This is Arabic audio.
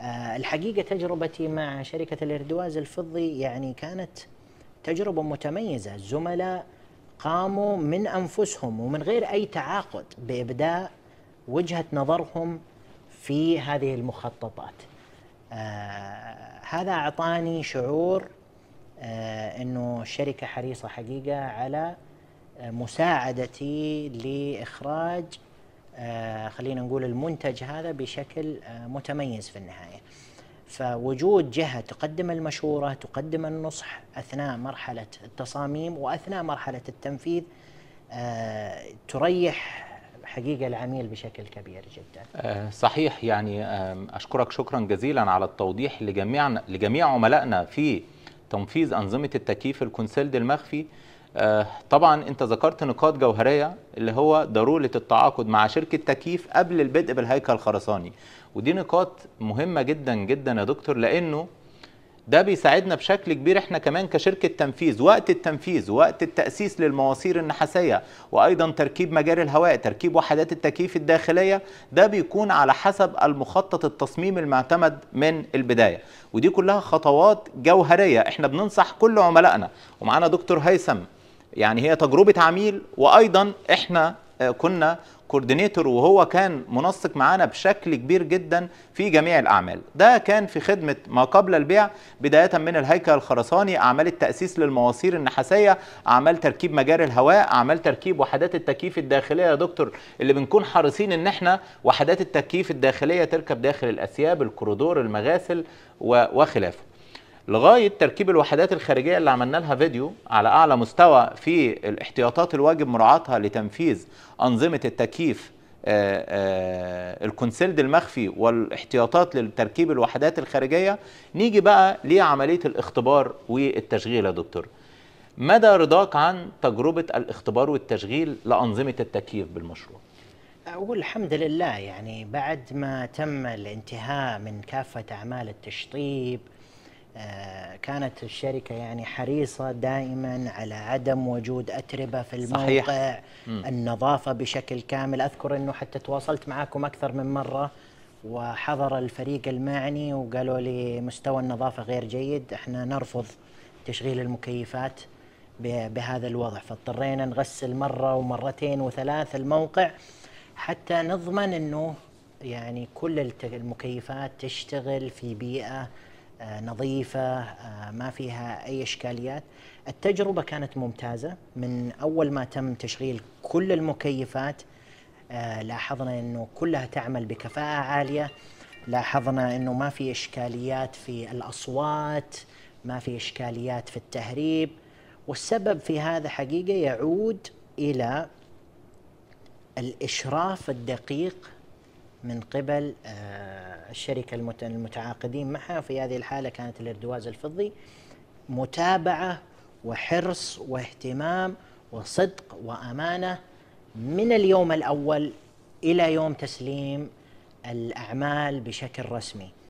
آه، الحقيقة تجربتي مع شركة الإردواز الفضي يعني كانت تجربة متميزة الزملاء قاموا من أنفسهم ومن غير أي تعاقد بإبداء وجهة نظرهم في هذه المخططات آه هذا أعطاني شعور آه أنه الشركة حريصة حقيقة على مساعدتي لإخراج آه، خلينا نقول المنتج هذا بشكل آه، متميز في النهايه. فوجود جهه تقدم المشوره، تقدم النصح اثناء مرحله التصاميم واثناء مرحله التنفيذ آه، تريح حقيقه العميل بشكل كبير جدا. صحيح يعني اشكرك شكرا جزيلا على التوضيح لجميع لجميع عملائنا في تنفيذ انظمه التكييف الكونسيلد المخفي آه، طبعا انت ذكرت نقاط جوهريه اللي هو ضروره التعاقد مع شركه تكييف قبل البدء بالهيكل الخرساني ودي نقاط مهمه جدا جدا يا دكتور لانه ده بيساعدنا بشكل كبير احنا كمان كشركه تنفيذ وقت التنفيذ وقت التاسيس للمواسير النحاسيه وايضا تركيب مجاري الهواء تركيب وحدات التكييف الداخليه ده بيكون على حسب المخطط التصميم المعتمد من البدايه ودي كلها خطوات جوهريه احنا بننصح كل عملائنا ومعانا دكتور هيثم يعني هي تجربه عميل وايضا احنا آه، كنا كوردينيتور وهو كان منسق معانا بشكل كبير جدا في جميع الاعمال ده كان في خدمه ما قبل البيع بدايه من الهيكل الخرساني اعمال التاسيس للمواسير النحاسيه اعمال تركيب مجاري الهواء اعمال تركيب وحدات التكييف الداخليه يا دكتور اللي بنكون حريصين ان احنا وحدات التكييف الداخليه تركب داخل الاسياب الكوريدور المغاسل وخلافه لغايه تركيب الوحدات الخارجيه اللي عملنا لها فيديو على اعلى مستوى في الاحتياطات الواجب مراعاتها لتنفيذ انظمه التكييف آه، آه، الكونسيلد المخفي والاحتياطات لتركيب الوحدات الخارجيه نيجي بقى لعمليه الاختبار والتشغيل يا دكتور مدى رضاك عن تجربه الاختبار والتشغيل لانظمه التكييف بالمشروع أقول الحمد لله يعني بعد ما تم الانتهاء من كافة أعمال التشطيب آه، كانت الشركة يعني حريصة دائما على عدم وجود أتربة في الموقع صحيح. النظافة بشكل كامل أذكر أنه حتى تواصلت معاكم أكثر من مرة وحضر الفريق المعني وقالوا لي مستوى النظافة غير جيد احنا نرفض تشغيل المكيفات بهذا الوضع فاضطرينا نغسل مرة ومرتين وثلاث الموقع حتى نضمن أنه يعني كل المكيفات تشتغل في بيئة آه، نظيفة آه، ما فيها أي إشكاليات التجربة كانت ممتازة من أول ما تم تشغيل كل المكيفات آه، لاحظنا أنه كلها تعمل بكفاءة عالية لاحظنا أنه ما في إشكاليات في الأصوات ما في إشكاليات في التهريب والسبب في هذا حقيقة يعود إلى الإشراف الدقيق من قبل آه، الشركة المتعاقدين معها في هذه الحالة كانت الاردواز الفضي متابعة وحرص واهتمام وصدق وأمانة من اليوم الأول إلى يوم تسليم الأعمال بشكل رسمي